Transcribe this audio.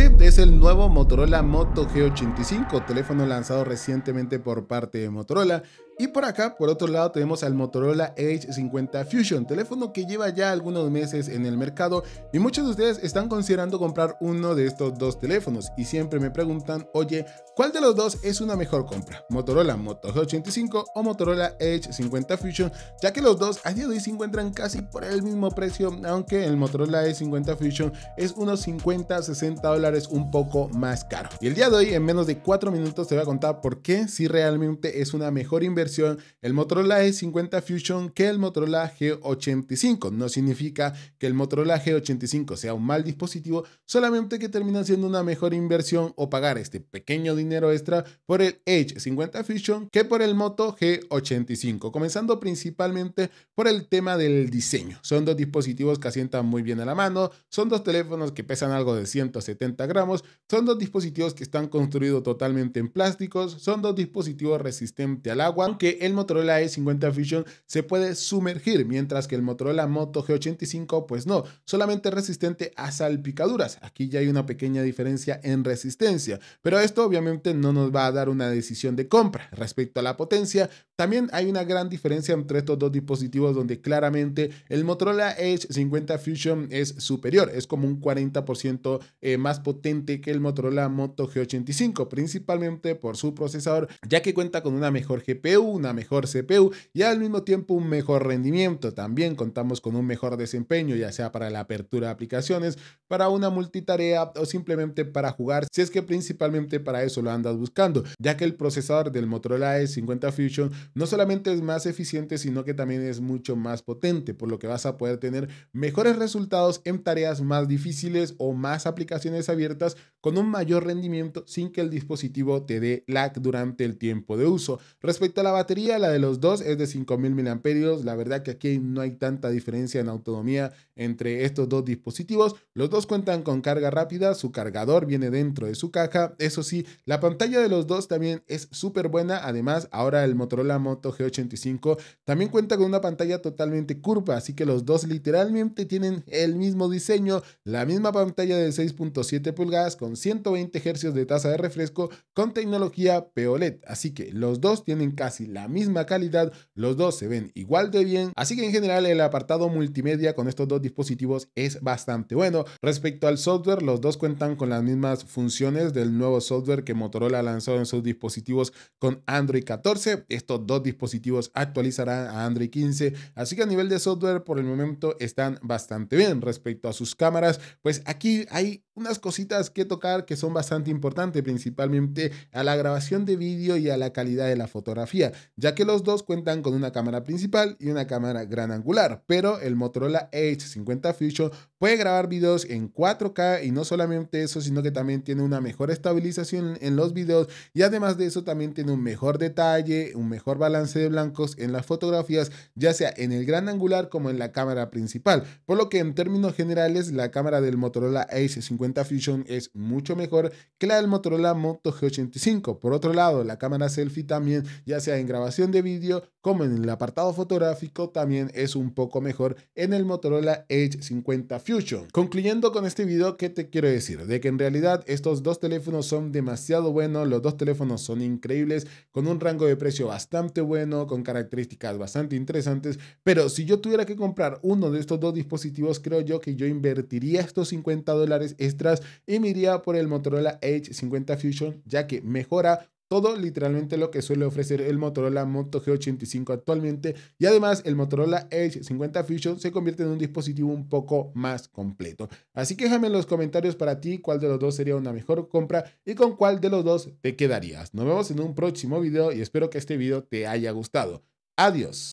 este es el nuevo Motorola Moto G85, teléfono lanzado recientemente por parte de Motorola. Y por acá, por otro lado, tenemos al Motorola Edge 50 Fusion, teléfono que lleva ya algunos meses en el mercado y muchos de ustedes están considerando comprar uno de estos dos teléfonos y siempre me preguntan, oye, ¿cuál de los dos es una mejor compra? ¿Motorola Moto G85 o Motorola Edge 50 Fusion? Ya que los dos a día de hoy se encuentran casi por el mismo precio, aunque el Motorola Edge 50 Fusion es unos 50, 60 dólares poco más caro. Y el día de hoy, en menos de 4 minutos, te voy a contar por qué si realmente es una mejor inversión el Motorola E50 Fusion que el Motorola G85. No significa que el Motorola G85 sea un mal dispositivo, solamente que termina siendo una mejor inversión o pagar este pequeño dinero extra por el Edge 50 Fusion que por el Moto G85, comenzando principalmente por el tema del diseño. Son dos dispositivos que asientan muy bien a la mano, son dos teléfonos que pesan algo de 170 gramos, son dos dispositivos que están construidos totalmente en plásticos, son dos dispositivos resistentes al agua, aunque el Motorola E50 Fusion se puede sumergir, mientras que el Motorola Moto G85 pues no, solamente resistente a salpicaduras. Aquí ya hay una pequeña diferencia en resistencia, pero esto obviamente no nos va a dar una decisión de compra. Respecto a la potencia, también hay una gran diferencia entre estos dos dispositivos donde claramente el Motorola Edge 50 Fusion es superior, es como un 40% eh, más potente que el Motorola Moto G85, principalmente por su procesador, ya que cuenta con una mejor GPU, una mejor CPU y al mismo tiempo un mejor rendimiento. También contamos con un mejor desempeño, ya sea para la apertura de aplicaciones, para una multitarea o simplemente para jugar, si es que principalmente para eso lo andas buscando, ya que el procesador del Motorola E50 Fusion no solamente es más eficiente, sino que también es mucho más potente, por lo que vas a poder tener mejores resultados en tareas más difíciles o más aplicaciones abiertas us con un mayor rendimiento sin que el dispositivo te dé lag durante el tiempo de uso. Respecto a la batería, la de los dos es de 5000 mAh. La verdad que aquí no hay tanta diferencia en autonomía entre estos dos dispositivos. Los dos cuentan con carga rápida, su cargador viene dentro de su caja. Eso sí, la pantalla de los dos también es súper buena. Además, ahora el Motorola Moto G85 también cuenta con una pantalla totalmente curva, así que los dos literalmente tienen el mismo diseño, la misma pantalla de 6.7 pulgadas 120 hercios de tasa de refresco con tecnología POLED. Así que los dos tienen casi la misma calidad, los dos se ven igual de bien. Así que en general el apartado multimedia con estos dos dispositivos es bastante bueno. Respecto al software, los dos cuentan con las mismas funciones del nuevo software que Motorola lanzó en sus dispositivos con Android 14. Estos dos dispositivos actualizarán a Android 15. Así que a nivel de software por el momento están bastante bien. Respecto a sus cámaras, pues aquí hay unas cositas que tocar que son bastante importantes, principalmente a la grabación de vídeo y a la calidad de la fotografía, ya que los dos cuentan con una cámara principal y una cámara gran angular, pero el Motorola h 50 Fusion puede grabar videos en 4K y no solamente eso, sino que también tiene una mejor estabilización en los videos y además de eso también tiene un mejor detalle, un mejor balance de blancos en las fotografías, ya sea en el gran angular como en la cámara principal, por lo que en términos generales la cámara del Motorola h 50 Fusion es muy mucho mejor que la del Motorola Moto G85. Por otro lado, la cámara selfie también, ya sea en grabación de vídeo como en el apartado fotográfico, también es un poco mejor en el Motorola Edge 50 Fusion. Concluyendo con este video, ¿qué te quiero decir? De que en realidad estos dos teléfonos son demasiado buenos, los dos teléfonos son increíbles, con un rango de precio bastante bueno, con características bastante interesantes, pero si yo tuviera que comprar uno de estos dos dispositivos, creo yo que yo invertiría estos 50 dólares extras y me iría por el Motorola Edge 50 Fusion ya que mejora todo literalmente lo que suele ofrecer el Motorola Moto G85 actualmente y además el Motorola Edge 50 Fusion se convierte en un dispositivo un poco más completo. Así que déjame en los comentarios para ti cuál de los dos sería una mejor compra y con cuál de los dos te quedarías. Nos vemos en un próximo video y espero que este video te haya gustado. Adiós.